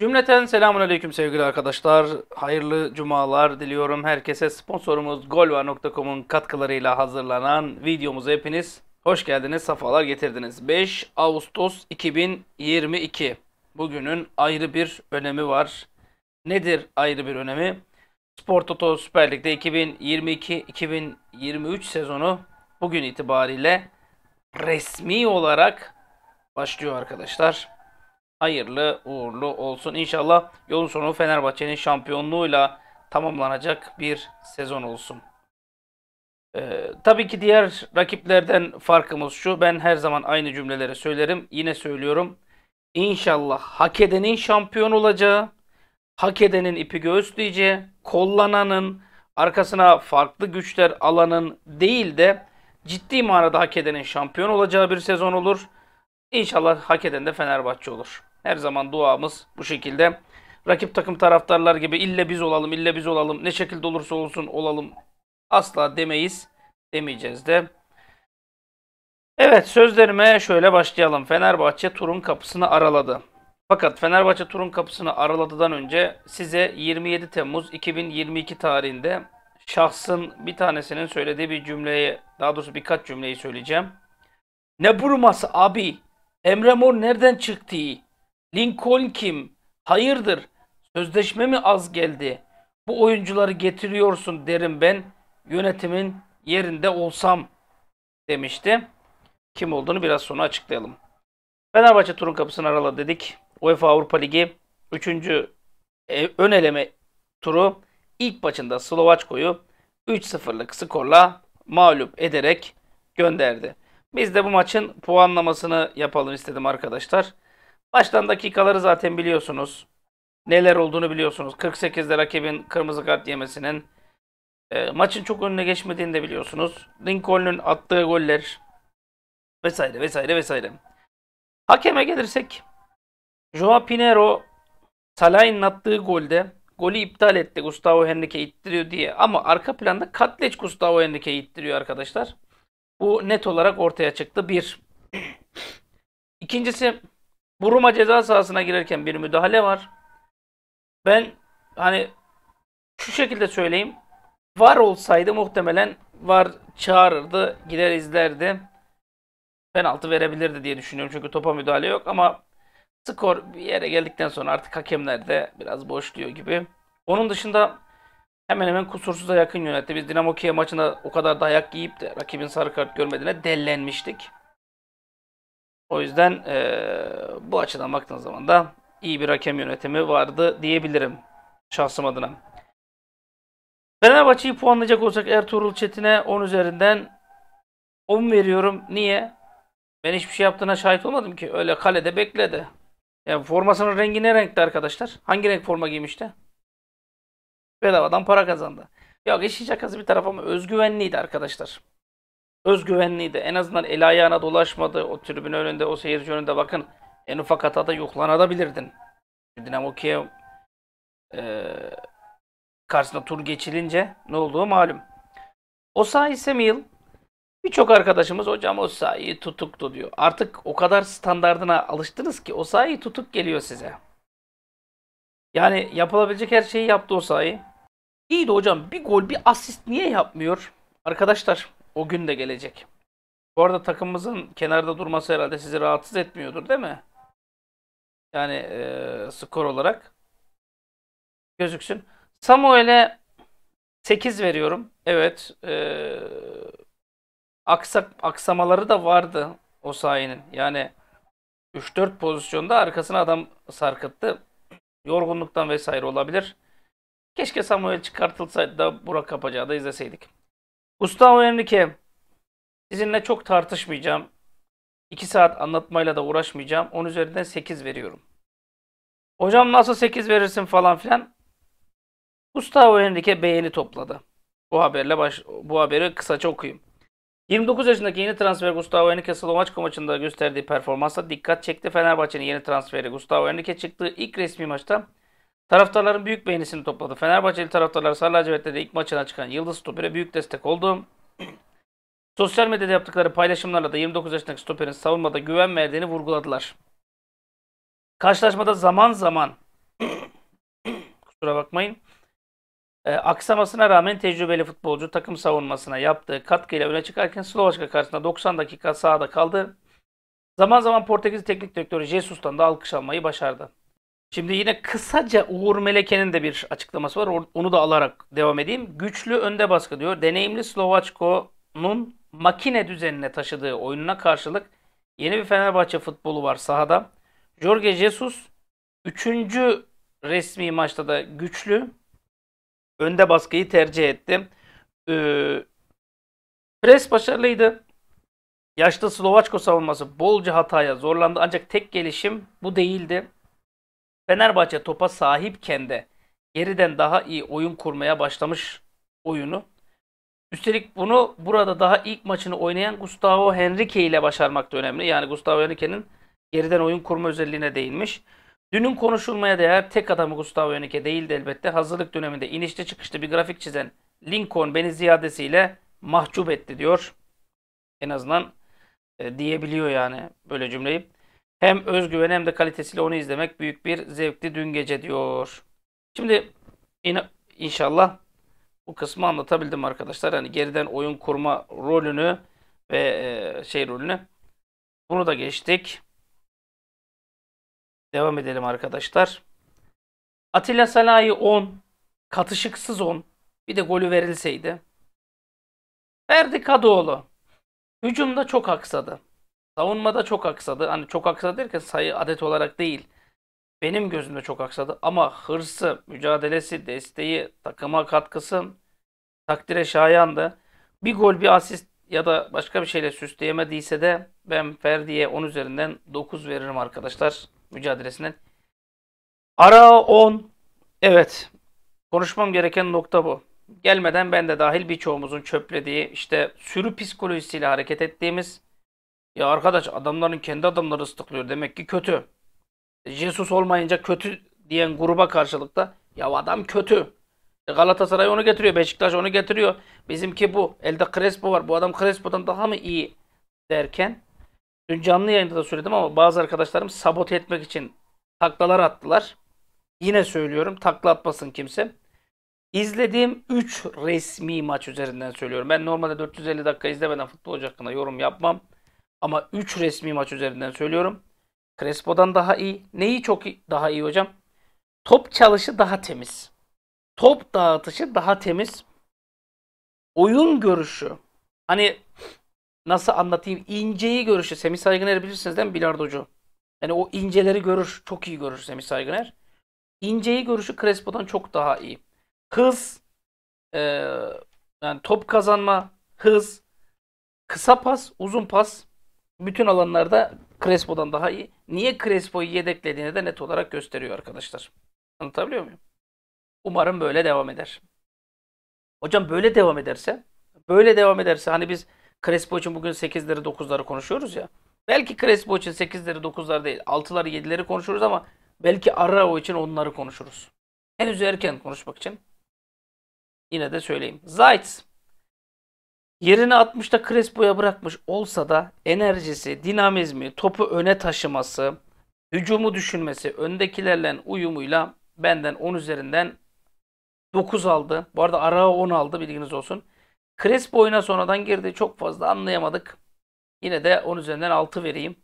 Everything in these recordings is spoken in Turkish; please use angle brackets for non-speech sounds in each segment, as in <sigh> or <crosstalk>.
Cümleten selamun aleyküm sevgili arkadaşlar. Hayırlı cumalar diliyorum herkese. Sponsorumuz golva.com'un katkılarıyla hazırlanan videomuza hepiniz hoş geldiniz, safalar getirdiniz. 5 Ağustos 2022. Bugünün ayrı bir önemi var. Nedir ayrı bir önemi? Spor Toto Süper Lig'de 2022-2023 sezonu bugün itibariyle resmi olarak başlıyor arkadaşlar hayırlı uğurlu olsun. İnşallah yolun sonu Fenerbahçe'nin şampiyonluğuyla tamamlanacak bir sezon olsun. Ee, tabii ki diğer rakiplerden farkımız şu. Ben her zaman aynı cümleleri söylerim. Yine söylüyorum. İnşallah hak edenin şampiyon olacağı, hak edenin ipi göğüsleyeceği, kollananın, arkasına farklı güçler alanın değil de ciddi manada hak edenin şampiyon olacağı bir sezon olur. İnşallah hak eden de Fenerbahçe olur. Her zaman duamız bu şekilde. Rakip takım taraftarlar gibi ille biz olalım, ille biz olalım, ne şekilde olursa olsun olalım asla demeyiz, demeyeceğiz de. Evet sözlerime şöyle başlayalım. Fenerbahçe turun kapısını araladı. Fakat Fenerbahçe turun kapısını araladıdan önce size 27 Temmuz 2022 tarihinde şahsın bir tanesinin söylediği bir cümleyi, daha doğrusu birkaç cümleyi söyleyeceğim. Ne burması abi? Emre Mor nereden çıktı? Lincoln kim? Hayırdır? Sözleşme mi az geldi? Bu oyuncuları getiriyorsun derim ben. Yönetimin yerinde olsam demişti. Kim olduğunu biraz sonra açıklayalım. Fenerbahçe turun kapısını arala dedik. UEFA Avrupa Ligi 3. E, ön eleme turu ilk maçında Slovaçko'yu 3-0'lık skorla mağlup ederek gönderdi. Biz de bu maçın puanlamasını yapalım istedim arkadaşlar. Baştan dakikaları zaten biliyorsunuz. Neler olduğunu biliyorsunuz. 48'de rakibin kırmızı kart yemesinin. E, maçın çok önüne geçmediğini de biliyorsunuz. Lincoln'un attığı goller vesaire vesaire vesaire. Hakeme gelirsek Joao Pinero Salah'ın attığı golde golü iptal etti Gustavo Henrique ittiriyor diye. Ama arka planda Katleç Gustavo Henrique ittiriyor arkadaşlar. Bu net olarak ortaya çıktı. Bir. İkincisi bu Roma ceza sahasına girerken bir müdahale var. Ben hani şu şekilde söyleyeyim. Var olsaydı muhtemelen var çağırırdı, gider izlerdi. Penaltı verebilirdi diye düşünüyorum çünkü topa müdahale yok ama skor bir yere geldikten sonra artık hakemler de biraz boşluyor gibi. Onun dışında hemen hemen kusursuza yakın yönetti. Biz Dinamo Kiev maçında o kadar dayak yiyip de rakibin sarı kart görmediğine dellenmiştik. O yüzden e, bu açıdan baktığınız zaman da iyi bir hakem yönetimi vardı diyebilirim şahsım adına. Fenerbahçe'yi puanlayacak olsak Ertuğrul Çetin'e 10 üzerinden 10 veriyorum. Niye? Ben hiçbir şey yaptığına şahit olmadım ki. Öyle kalede bekledi. Yani formasının rengi ne renkti arkadaşlar? Hangi renk forma giymişti? Bedavadan para kazandı. Ya geçiş şakası bir tarafa ama özgüvenliydi arkadaşlar özgüvenliydi. En azından el ayağına dolaşmadı. O tribün önünde, o seyirci önünde bakın en ufak hatada yuklanabilirdin. Dinamo Kiev e, karşısında tur geçilince ne olduğu malum. O Osayi Semil birçok arkadaşımız hocam o Osayi tutuktu diyor. Artık o kadar standardına alıştınız ki o Osayi tutuk geliyor size. Yani yapılabilecek her şeyi yaptı o Osayi. İyi de hocam bir gol bir asist niye yapmıyor? Arkadaşlar o gün de gelecek. Bu arada takımımızın kenarda durması herhalde sizi rahatsız etmiyordur değil mi? Yani e, skor olarak gözüksün. Samuel'e 8 veriyorum. Evet. E, aksak, aksamaları da vardı o sayının. Yani 3-4 pozisyonda arkasına adam sarkıttı. Yorgunluktan vesaire olabilir. Keşke Samuel çıkartılsaydı da Burak Kapacağı da izleseydik. Gustavo Enrique sizinle çok tartışmayacağım. 2 saat anlatmayla da uğraşmayacağım. 10 üzerinden 8 veriyorum. Hocam nasıl 8 verirsin falan filan. Gustavo Henrique beğeni topladı. Bu haberle baş, bu haberi kısaca okuyayım. 29 yaşındaki yeni transfer Gustavo Henrique Slovaçka maçında gösterdiği performansa dikkat çekti. Fenerbahçe'nin yeni transferi Gustavo Henrique çıktığı ilk resmi maçta Taraftarların büyük beğenisini topladı. Fenerbahçeli taraftarlar Sarılacivert'te ilk maçına çıkan Yıldız Stoper'e büyük destek oldu. <clears throat> Sosyal medyada yaptıkları paylaşımlarla da 29 yaşındaki stoperin savunmada güven verdiğini vurguladılar. Karşılaşmada zaman zaman <clears throat> kusura bakmayın e, aksamasına rağmen tecrübeli futbolcu takım savunmasına yaptığı katkıyla öne çıkarken Slovakya karşısında 90 dakika sahada kaldı. Zaman zaman Portekiz teknik direktörü Jesus'tan da alkış almayı başardı. Şimdi yine kısaca Uğur Meleke'nin de bir açıklaması var. Onu da alarak devam edeyim. Güçlü önde baskı diyor. Deneyimli Slovaçko'nun makine düzenine taşıdığı oyununa karşılık yeni bir Fenerbahçe futbolu var sahada. Jorge Jesus 3. resmi maçta da güçlü önde baskıyı tercih etti. Ee, pres başarılıydı. Yaşlı Slovaçko savunması bolca hataya zorlandı ancak tek gelişim bu değildi. Fenerbahçe topa sahipken de geriden daha iyi oyun kurmaya başlamış oyunu. Üstelik bunu burada daha ilk maçını oynayan Gustavo Henrique ile başarmak da önemli. Yani Gustavo Henrique'nin geriden oyun kurma özelliğine değinmiş. Dünün konuşulmaya değer tek adamı Gustavo Henrique değildi elbette. Hazırlık döneminde inişte çıkışta bir grafik çizen Lincoln beni ziyadesiyle mahcup etti diyor. En azından e, diyebiliyor yani böyle cümleyi. Hem özgüven hem de kalitesiyle onu izlemek büyük bir zevkti dün gece diyor. Şimdi in inşallah bu kısmı anlatabildim arkadaşlar. Hani geriden oyun kurma rolünü ve e, şey rolünü. Bunu da geçtik. Devam edelim arkadaşlar. Atilla Salahi 10. Katışıksız 10. Bir de golü verilseydi. Ferdi Kadıoğlu. Hücumda çok aksadı. Savunmada çok aksadı. Hani çok aksadı derken sayı adet olarak değil. Benim gözümde çok aksadı ama hırsı, mücadelesi, desteği, takıma katkısı takdire şayandı. Bir gol, bir asist ya da başka bir şeyle süsleyemediyse de ben Ferdi'ye 10 üzerinden 9 veririm arkadaşlar mücadelesinden. Ara 10. Evet. Konuşmam gereken nokta bu. Gelmeden ben de dahil birçoğumuzun çöplediği işte sürü psikolojisiyle hareket ettiğimiz ya arkadaş adamların kendi adamları ıslıklıyor. Demek ki kötü. E, Jesus olmayınca kötü diyen gruba karşılık da ya adam kötü. E, Galatasaray onu getiriyor. Beşiktaş onu getiriyor. Bizimki bu. Elde Crespo var. Bu adam Crespo'dan daha mı iyi derken dün canlı yayında da söyledim ama bazı arkadaşlarım sabote etmek için taklalar attılar. Yine söylüyorum takla atmasın kimse. İzlediğim 3 resmi maç üzerinden söylüyorum. Ben normalde 450 dakika izlemeden futbolcu hakkında yorum yapmam. Ama 3 resmi maç üzerinden söylüyorum. Crespo'dan daha iyi. Neyi çok iyi, daha iyi hocam? Top çalışı daha temiz. Top dağıtışı daha temiz. Oyun görüşü. Hani nasıl anlatayım? İnceyi görüşü. Semih Saygıner'i bilirsiniz değil mi? Bilardocu. Yani o inceleri görür. Çok iyi görür Semih Saygıner. İnceyi görüşü Crespo'dan çok daha iyi. Hız, e, yani top kazanma, hız, kısa pas, uzun pas bütün alanlarda Crespo'dan daha iyi. Niye Crespo'yu yedeklediğini de net olarak gösteriyor arkadaşlar. Anlatabiliyor muyum? Umarım böyle devam eder. Hocam böyle devam ederse, böyle devam ederse hani biz Crespo için bugün 8'leri 9'ları konuşuyoruz ya. Belki Crespo için 8'leri 9'lar değil 6'ları 7'leri konuşuruz ama belki Arao için onları konuşuruz. Henüz erken konuşmak için. Yine de söyleyeyim. Zayt Yerini 60'ta Crespo'ya bırakmış olsa da enerjisi, dinamizmi, topu öne taşıması, hücumu düşünmesi, öndekilerle uyumuyla benden 10 üzerinden 9 aldı. Bu arada Arao 10 aldı bilginiz olsun. Crespo oyuna sonradan girdi. Çok fazla anlayamadık. Yine de 10 üzerinden 6 vereyim.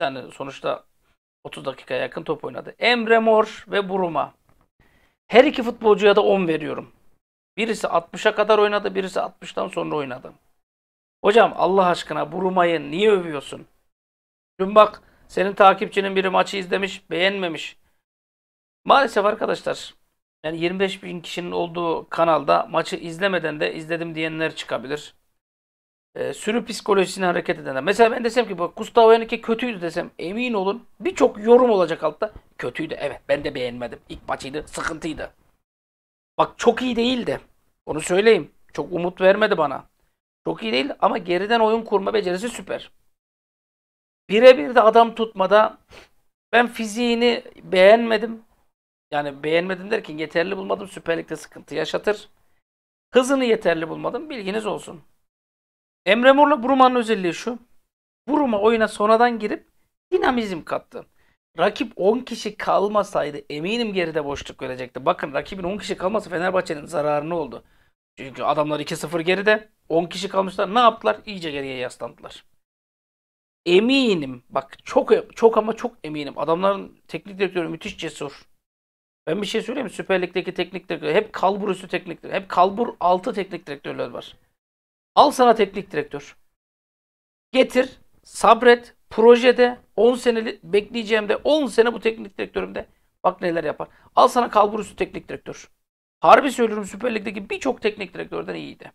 Yani sonuçta 30 dakika yakın top oynadı. Emre Mor ve Buruma. Her iki futbolcuya da 10 veriyorum. Birisi 60'a kadar oynadı, birisi 60'tan sonra oynadı. Hocam Allah aşkına bu Ruma'yı niye övüyorsun? Dün bak senin takipçinin biri maçı izlemiş, beğenmemiş. Maalesef arkadaşlar yani 25 bin kişinin olduğu kanalda maçı izlemeden de izledim diyenler çıkabilir. E, sürü psikolojisine hareket edenler. Mesela ben desem ki bak Gustavo Henrique kötüydü desem emin olun birçok yorum olacak altta. Kötüydü evet ben de beğenmedim. İlk maçıydı sıkıntıydı. Bak çok iyi değildi. Onu söyleyeyim. Çok umut vermedi bana. Çok iyi değil ama geriden oyun kurma becerisi süper. Birebir de adam tutmada ben fiziğini beğenmedim. Yani beğenmedim derken yeterli bulmadım. Süper Lig'de sıkıntı yaşatır. Hızını yeterli bulmadım. Bilginiz olsun. Emre Mor'la Bruma'nın özelliği şu. Bruma oyuna sonradan girip dinamizm kattı rakip 10 kişi kalmasaydı eminim geride boşluk görecekti. Bakın rakibin 10 kişi kalması Fenerbahçe'nin zararını oldu. Çünkü adamlar 2-0 geride. 10 kişi kalmışlar. Ne yaptılar? İyice geriye yaslandılar. Eminim. Bak çok çok ama çok eminim. Adamların teknik direktörü müthiş cesur. Ben bir şey söyleyeyim mi? Süper Lig'deki teknik direktör hep kalbur üstü teknik direktör. Hep kalbur altı teknik direktörler var. Al sana teknik direktör. Getir, sabret, projede 10 sene bekleyeceğimde 10 sene bu teknik direktörümde bak neler yapar. Al sana kalbur üstü teknik direktör. Harbi söylüyorum Süper Lig'deki birçok teknik direktörden iyiydi.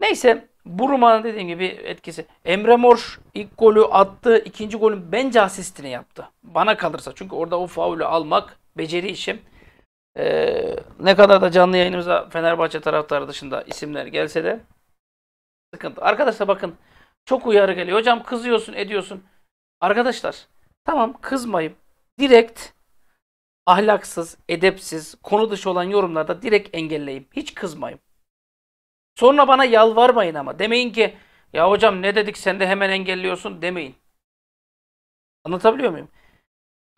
Neyse bu Ruma'nın dediğim gibi etkisi. Emre Mor ilk golü attı. ikinci golün bence asistini yaptı. Bana kalırsa. Çünkü orada o faulü almak beceri işim. Ee, ne kadar da canlı yayınımıza Fenerbahçe taraftarı dışında isimler gelse de sıkıntı. Arkadaşlar bakın çok uyarı geliyor. Hocam kızıyorsun, ediyorsun. Arkadaşlar tamam kızmayayım. Direkt ahlaksız, edepsiz, konu dışı olan yorumlarda direkt engelleyeyim, hiç kızmayayım. Sonra bana yalvarmayın ama demeyin ki ya hocam ne dedik sen de hemen engelliyorsun demeyin. Anlatabiliyor muyum?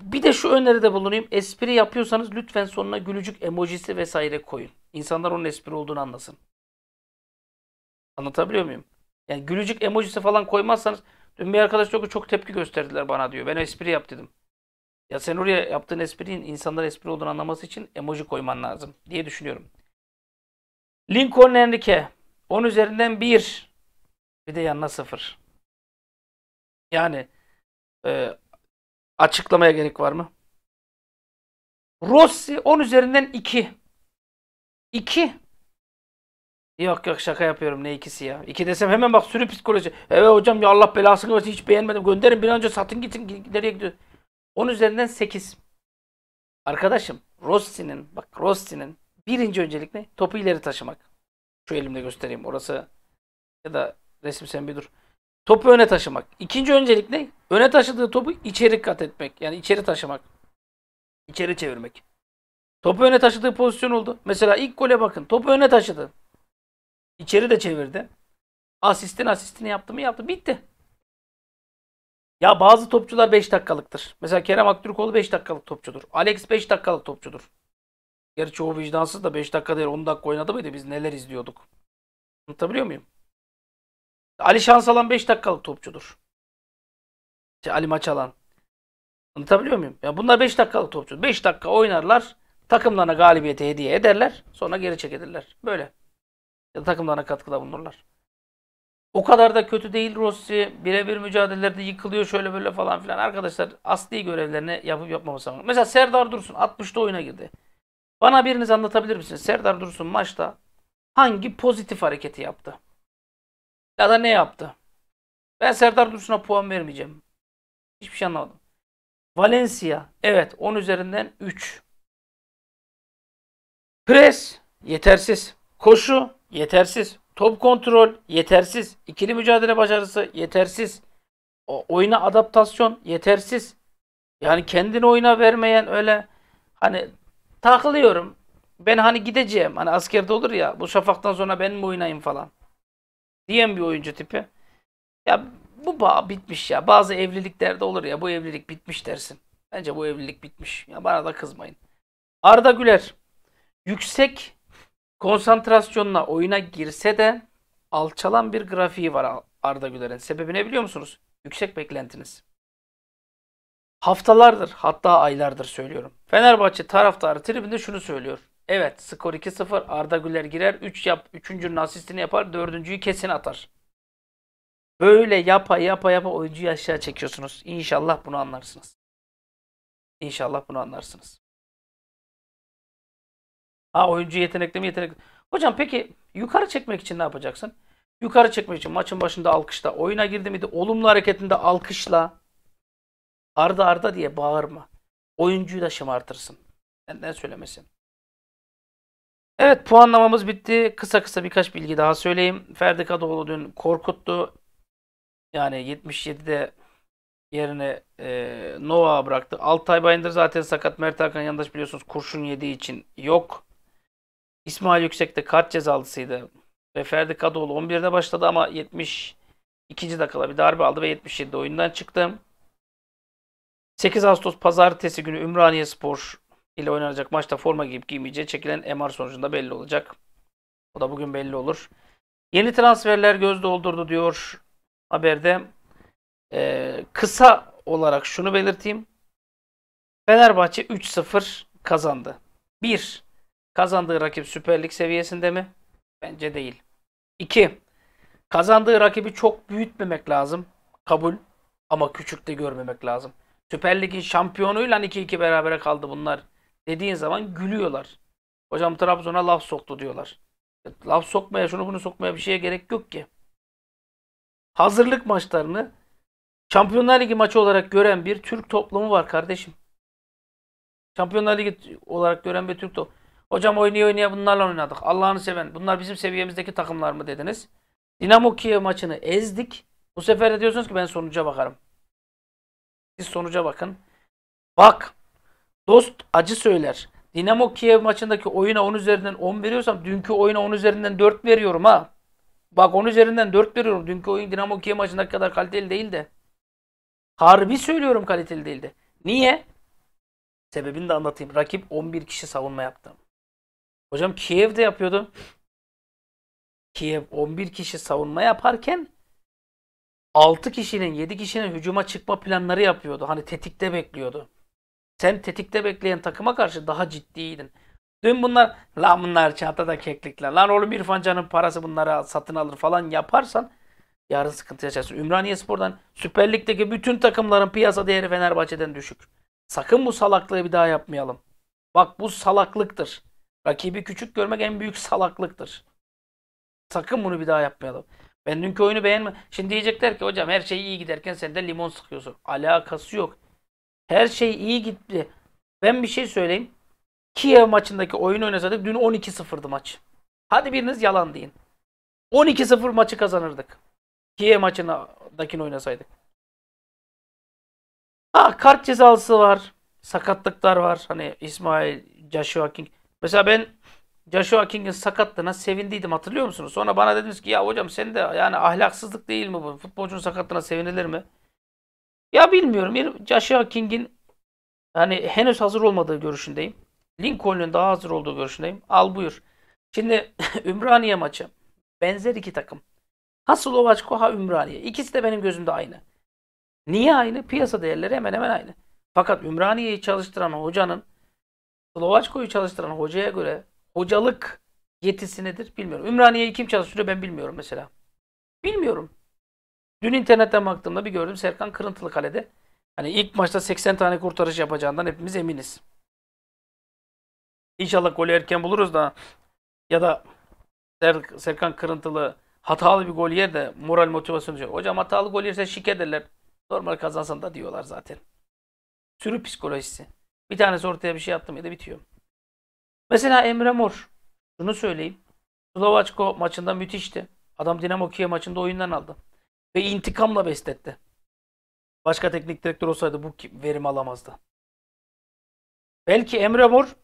Bir de şu öneride bulunayım. Espri yapıyorsanız lütfen sonuna gülücük emojisi vesaire koyun. İnsanlar onun espri olduğunu anlasın. Anlatabiliyor muyum? Yani gülücük emojisi falan koymazsanız dün bir arkadaş diyor ki çok tepki gösterdiler bana diyor. Ben espri yap dedim. Ya sen oraya yaptığın esprinin insanlar espri olduğunu anlaması için emoji koyman lazım diye düşünüyorum. Lincoln Enrique 10 üzerinden 1 bir de yanına 0. Yani e, açıklamaya gerek var mı? Rossi 10 üzerinden 2. 2 Yok yok şaka yapıyorum ne ikisi ya. İki desem hemen bak sürü psikoloji. Evet hocam ya Allah belasını versin hiç beğenmedim. Gönderin bir an önce satın gitsin nereye gidiyor. 10 üzerinden 8. Arkadaşım Rossi'nin bak Rossi'nin birinci öncelikle Topu ileri taşımak. Şu elimle göstereyim orası ya da resim sen bir dur. Topu öne taşımak. İkinci öncelikle Öne taşıdığı topu içeri kat etmek. Yani içeri taşımak. İçeri çevirmek. Topu öne taşıdığı pozisyon oldu. Mesela ilk gole bakın. Topu öne taşıdı. İçeri de çevirdi. Asistin asistini yaptı mı yaptı. Bitti. Ya bazı topçular 5 dakikalıktır. Mesela Kerem Aktürkoğlu 5 dakikalık topçudur. Alex 5 dakikalık topçudur. Gerçi çoğu vicdansız da 5 dakika değil 10 dakika oynadı mıydı biz neler izliyorduk. Anlatabiliyor muyum? Ali Şansalan 5 dakikalık topçudur. İşte Ali Maçalan. Anlatabiliyor muyum? Ya bunlar 5 dakikalık topçu. 5 dakika oynarlar. Takımlarına galibiyeti hediye ederler. Sonra geri çekilirler. Böyle. Ya takımlarına katkıda bulunurlar. O kadar da kötü değil Rossi. Birebir mücadelelerde yıkılıyor şöyle böyle falan filan. Arkadaşlar asli görevlerini yapıp yapmaması lazım. Mesela Serdar Dursun 60'ta oyuna girdi. Bana biriniz anlatabilir misiniz? Serdar Dursun maçta hangi pozitif hareketi yaptı? Ya da ne yaptı? Ben Serdar Dursun'a puan vermeyeceğim. Hiçbir şey anlamadım. Valencia evet 10 üzerinden 3. Pres yetersiz. Koşu yetersiz. Top kontrol yetersiz. İkili mücadele başarısı yetersiz. O, oyuna adaptasyon yetersiz. Yani kendini oyuna vermeyen öyle hani takılıyorum. Ben hani gideceğim. Hani askerde olur ya bu şafaktan sonra ben mi oynayayım falan. Diyen bir oyuncu tipi. Ya bu bağ bitmiş ya. Bazı evliliklerde olur ya bu evlilik bitmiş dersin. Bence bu evlilik bitmiş. Ya bana da kızmayın. Arda Güler yüksek konsantrasyonla oyuna girse de alçalan bir grafiği var Arda Güler'in. Sebebi ne biliyor musunuz? Yüksek beklentiniz. Haftalardır hatta aylardır söylüyorum. Fenerbahçe taraftarı tribünde şunu söylüyor. Evet skor 2-0 Arda Güler girer 3 yap 3. asistini yapar 4.yü kesin atar. Böyle yapa yapa yapa oyuncuyu aşağı çekiyorsunuz. İnşallah bunu anlarsınız. İnşallah bunu anlarsınız. Ha oyuncu yetenekli mi yetenekli? Hocam peki yukarı çekmek için ne yapacaksın? Yukarı çekmek için maçın başında alkışla. Oyuna girdi miydi? Olumlu hareketinde alkışla. Arda arda diye bağırma. Oyuncuyu da şımartırsın. Senden söylemesin. Evet puanlamamız bitti. Kısa kısa birkaç bilgi daha söyleyeyim. Ferdi Kadıoğlu dün korkuttu. Yani 77'de yerine e, Nova bıraktı. Altay Bayındır zaten sakat. Mert Hakan Yandaş biliyorsunuz kurşun yediği için yok. İsmail Yüksek de kart cezalısıydı. Ve Ferdi Kadıoğlu 11'de başladı ama 72. dakikada bir darbe aldı ve 77'de oyundan çıktı. 8 Ağustos pazartesi günü Ümraniye Spor ile oynanacak maçta forma giyip giymeyeceği çekilen MR sonucunda belli olacak. O da bugün belli olur. Yeni transferler göz doldurdu diyor haberde. Ee, kısa olarak şunu belirteyim. Fenerbahçe 3-0 kazandı. 1. Kazandığı rakip Süper Lig seviyesinde mi? Bence değil. 2. Kazandığı rakibi çok büyütmemek lazım. Kabul. Ama küçük de görmemek lazım. Süper Lig'in şampiyonuyla 2-2 berabere kaldı bunlar. Dediğin zaman gülüyorlar. Hocam Trabzon'a laf soktu diyorlar. Laf sokmaya şunu bunu sokmaya bir şeye gerek yok ki. Hazırlık maçlarını Şampiyonlar Ligi maçı olarak gören bir Türk toplumu var kardeşim. Şampiyonlar Ligi olarak gören bir Türk toplumu. Hocam oynaya oynaya bunlarla oynadık. Allah'ını seven. Bunlar bizim seviyemizdeki takımlar mı dediniz. Dinamo Kiev maçını ezdik. Bu sefer de diyorsunuz ki ben sonuca bakarım. Siz sonuca bakın. Bak. Dost acı söyler. Dinamo Kiev maçındaki oyuna 10 üzerinden 10 veriyorsam dünkü oyuna 10 üzerinden 4 veriyorum ha. Bak 10 üzerinden 4 veriyorum. Dünkü oyun Dinamo Kiev maçındaki kadar kaliteli değildi. Harbi söylüyorum kaliteli değildi. Niye? Sebebini de anlatayım. Rakip 11 kişi savunma yaptı. Hocam Kiev'de yapıyordu. Kiev 11 kişi savunma yaparken 6 kişinin 7 kişinin hücuma çıkma planları yapıyordu. Hani tetikte bekliyordu. Sen tetikte bekleyen takıma karşı daha ciddiydin. Dün bunlar lan bunlar çatada keklikler. Lan oğlum İrfancanın parası bunlara satın alır falan yaparsan yarın sıkıntı yaşarsın. Ümraniye Spor'dan Süper Lig'deki bütün takımların piyasa değeri Fenerbahçe'den düşük. Sakın bu salaklığı bir daha yapmayalım. Bak bu salaklıktır. Rakibi küçük görmek en büyük salaklıktır. Sakın bunu bir daha yapmayalım. Ben dünkü oyunu beğenme. Şimdi diyecekler ki hocam her şey iyi giderken sen de limon sıkıyorsun. Alakası yok. Her şey iyi gitti. Ben bir şey söyleyeyim. Kiev maçındaki oyunu oynasaydık dün 12-0'dı maç. Hadi biriniz yalan deyin. 12-0 maçı kazanırdık. Kiev maçındakini oynasaydık. Ha kart cezası var. Sakatlıklar var. Hani İsmail, Joshua King. Mesela ben Joshua King'in sakatlığına sevindiydim hatırlıyor musunuz? Sonra bana dediniz ki ya hocam sen de yani ahlaksızlık değil mi bu? Futbolcunun sakatlığına sevinilir mi? Ya bilmiyorum. Joshua King'in yani henüz hazır olmadığı görüşündeyim. Lincoln'un daha hazır olduğu görüşündeyim. Al buyur. Şimdi <laughs> Ümraniye maçı. Benzer iki takım. Ha Slovaçko ha Ümraniye. İkisi de benim gözümde aynı. Niye aynı? Piyasa değerleri hemen hemen aynı. Fakat Ümraniye'yi çalıştıran hocanın Slovaçko'yu çalıştıran hocaya göre hocalık yetisi nedir bilmiyorum. Ümraniye'yi kim çalıştırıyor ben bilmiyorum mesela. Bilmiyorum. Dün internetten baktığımda bir gördüm Serkan Kırıntılı kalede. Hani ilk maçta 80 tane kurtarış yapacağından hepimiz eminiz. İnşallah golü erken buluruz da ya da Ser Serkan Kırıntılı hatalı bir gol yer de moral motivasyonu düşer. Hocam hatalı gol yerse şike derler. Normal kazansan da diyorlar zaten. Sürü psikolojisi. Bir tanesi ortaya bir şey attım ya da bitiyor. Mesela Emre Mor. Şunu söyleyeyim. Slovaçko maçında müthişti. Adam Dinamo Kiev maçında oyundan aldı. Ve intikamla besletti. Başka teknik direktör olsaydı bu verim alamazdı. Belki Emre Mor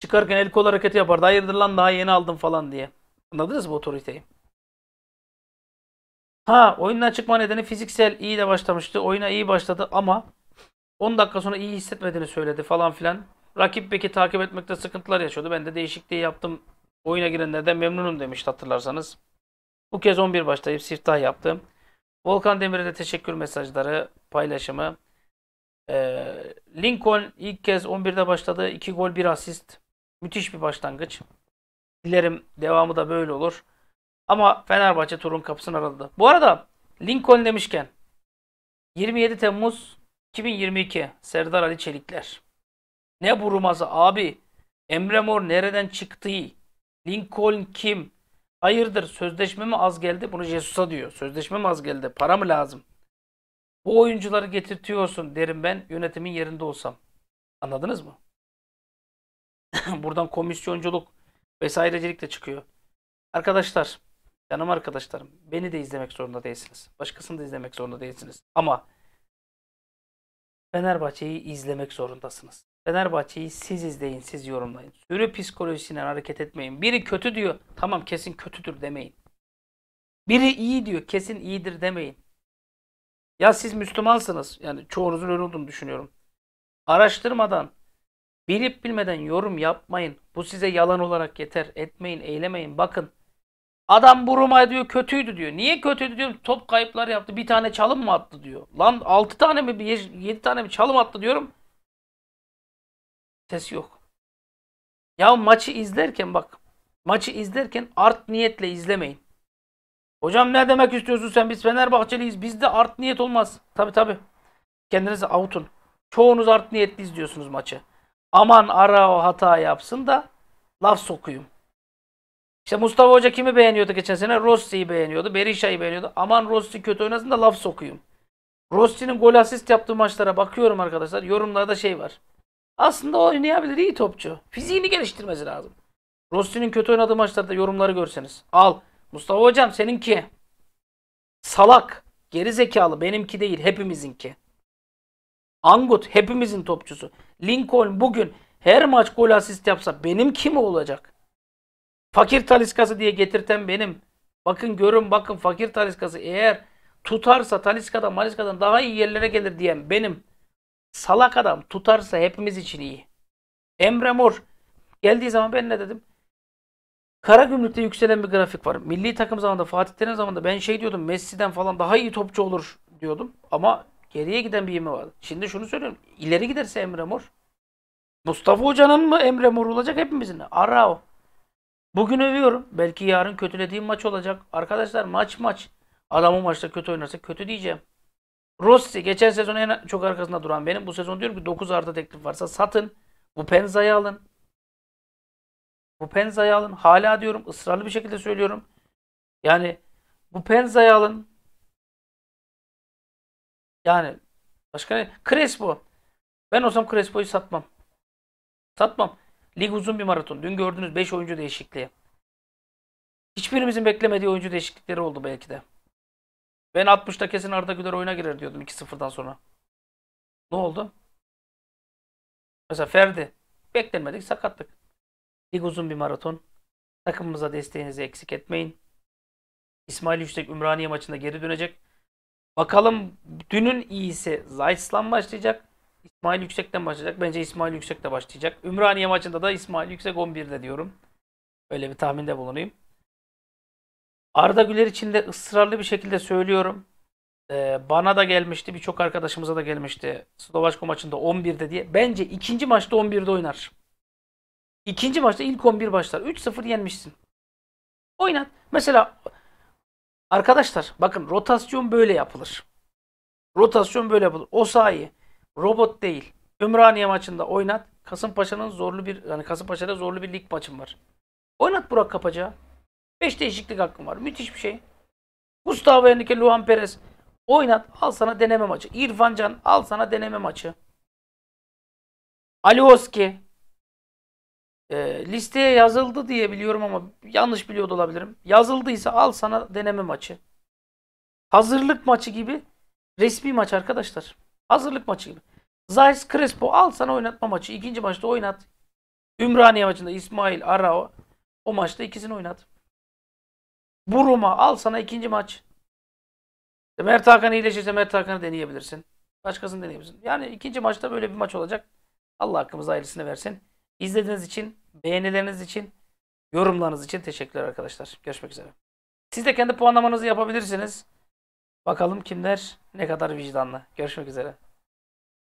çıkarken el kol hareketi yapardı. Hayırdır lan daha yeni aldım falan diye. Anladınız mı otoriteyi? Ha oyundan çıkma nedeni fiziksel iyi de başlamıştı. Oyuna iyi başladı ama 10 dakika sonra iyi hissetmediğini söyledi falan filan. Rakip peki takip etmekte sıkıntılar yaşıyordu. Ben de değişikliği yaptım. Oyuna girenlerden memnunum demişti hatırlarsanız. Bu kez 11 başlayıp siftah yaptım. Volkan Demir'e de teşekkür mesajları, paylaşımı. Ee, Lincoln ilk kez 11'de başladı. 2 gol 1 asist. Müthiş bir başlangıç. Dilerim devamı da böyle olur. Ama Fenerbahçe turun kapısını araladı. Bu arada Lincoln demişken 27 Temmuz 2022 Serdar Ali Çelikler. Ne burumazı abi? Emre Mor nereden çıktı? Lincoln kim? Hayırdır sözleşme mi az geldi? Bunu Jesus'a diyor. Sözleşme mi az geldi? Para mı lazım? Bu oyuncuları getirtiyorsun derim ben yönetimin yerinde olsam. Anladınız mı? <laughs> Buradan komisyonculuk vesairecilik de çıkıyor. Arkadaşlar, canım arkadaşlarım beni de izlemek zorunda değilsiniz. Başkasını da izlemek zorunda değilsiniz. Ama Fenerbahçe'yi izlemek zorundasınız. Fenerbahçe'yi siz izleyin, siz yorumlayın. Sürü psikolojisine hareket etmeyin. Biri kötü diyor, tamam kesin kötüdür demeyin. Biri iyi diyor, kesin iyidir demeyin. Ya siz Müslümansınız, yani çoğunuzun öyle olduğunu düşünüyorum. Araştırmadan, bilip bilmeden yorum yapmayın. Bu size yalan olarak yeter. Etmeyin, eylemeyin. Bakın Adam Buruma diyor kötüydü diyor. Niye kötüydü diyor. Top kayıpları yaptı. Bir tane çalım mı attı diyor. Lan 6 tane mi 7 tane mi çalım attı diyorum. Ses yok. Ya maçı izlerken bak. Maçı izlerken art niyetle izlemeyin. Hocam ne demek istiyorsun sen? Biz Fenerbahçeliyiz. Bizde art niyet olmaz. Tabi tabi. Kendinizi avutun. Çoğunuz art niyetli izliyorsunuz maçı. Aman ara o hata yapsın da laf sokuyum. İşte Mustafa Hoca kimi beğeniyordu geçen sene? Rossi'yi beğeniyordu, Berisha'yı beğeniyordu. Aman Rossi kötü oynasın da laf sokuyum. Rossi'nin gol asist yaptığı maçlara bakıyorum arkadaşlar. Yorumlarda şey var. Aslında oynayabilir iyi topçu. Fiziğini geliştirmesi lazım. Rossi'nin kötü oynadığı maçlarda yorumları görseniz. Al. Mustafa hocam seninki. Salak. Geri zekalı. Benimki değil. Hepimizinki. Angut hepimizin topçusu. Lincoln bugün her maç gol asist yapsa benim kim olacak? Fakir taliskası diye getirten benim. Bakın görün bakın fakir taliskası eğer tutarsa taliskadan maliskadan daha iyi yerlere gelir diyen benim. Salak adam tutarsa hepimiz için iyi. Emre Mor geldiği zaman ben ne dedim? Kara gümrükte yükselen bir grafik var. Milli takım zamanında Fatih Terim zamanında ben şey diyordum Messi'den falan daha iyi topçu olur diyordum. Ama geriye giden bir yeme vardı. Şimdi şunu söylüyorum. İleri giderse Emre Mor. Mustafa Hoca'nın mı Emre Mor olacak hepimizin? Ara Bugün övüyorum. Belki yarın kötülediğim maç olacak. Arkadaşlar maç maç. Adamı maçta kötü oynarsa kötü diyeceğim. Rossi geçen sezon en çok arkasında duran benim. Bu sezon diyorum ki 9 artı teklif varsa satın. Bu Penza'yı alın. Bu Penza'yı alın. Hala diyorum ısrarlı bir şekilde söylüyorum. Yani bu Penza'yı alın. Yani başka ne? Crespo. Ben olsam Crespo'yu satmam. Satmam. Lig uzun bir maraton. Dün gördünüz 5 oyuncu değişikliği. Hiçbirimizin beklemediği oyuncu değişiklikleri oldu belki de. Ben 60'ta kesin Arda Güler oyuna girer diyordum 2-0'dan sonra. Ne oldu? Mesela Ferdi. Beklenmedik sakatlık. Lig uzun bir maraton. Takımımıza desteğinizi eksik etmeyin. İsmail Yüksek Ümraniye maçında geri dönecek. Bakalım dünün iyisi Zayt'slan başlayacak. İsmail Yüksek'ten başlayacak. Bence İsmail Yüksek'le başlayacak. Ümraniye maçında da İsmail Yüksek 11'de diyorum. Öyle bir tahminde bulunayım. Arda Güler için de ısrarlı bir şekilde söylüyorum. Ee, bana da gelmişti, birçok arkadaşımıza da gelmişti. Slovaçko maçında 11'de diye. Bence ikinci maçta 11'de oynar. İkinci maçta ilk 11 başlar. 3-0 yenmişsin. Oynat. Mesela arkadaşlar bakın rotasyon böyle yapılır. Rotasyon böyle yapılır. O sahi Robot değil. Ümraniye maçında oynat. Kasımpaşa'nın zorlu bir yani Kasımpaşa'da zorlu bir lig maçım var. Oynat Burak Kapaca. 5 değişiklik hakkım var. Müthiş bir şey. Gustavo Henrique, Luan Perez. Oynat. Al sana deneme maçı. İrfan Can al sana deneme maçı. Alioski e, ee, listeye yazıldı diye biliyorum ama yanlış biliyordu olabilirim. Yazıldıysa al sana deneme maçı. Hazırlık maçı gibi resmi maç arkadaşlar. Hazırlık maçı gibi. Zayis Crespo al sana oynatma maçı. İkinci maçta oynat. Ümraniye maçında İsmail Arao o maçta ikisini oynat. Buruma al sana ikinci maç. Mert Hakan iyileşirse Mert Hakan'ı deneyebilirsin. Başkasını deneyebilirsin. Yani ikinci maçta böyle bir maç olacak. Allah hakkımız ailesine versin. İzlediğiniz için, beğenileriniz için, yorumlarınız için teşekkürler arkadaşlar. Görüşmek üzere. Siz de kendi puanlamanızı yapabilirsiniz. Bakalım kimler ne kadar vicdanlı. Görüşmek üzere.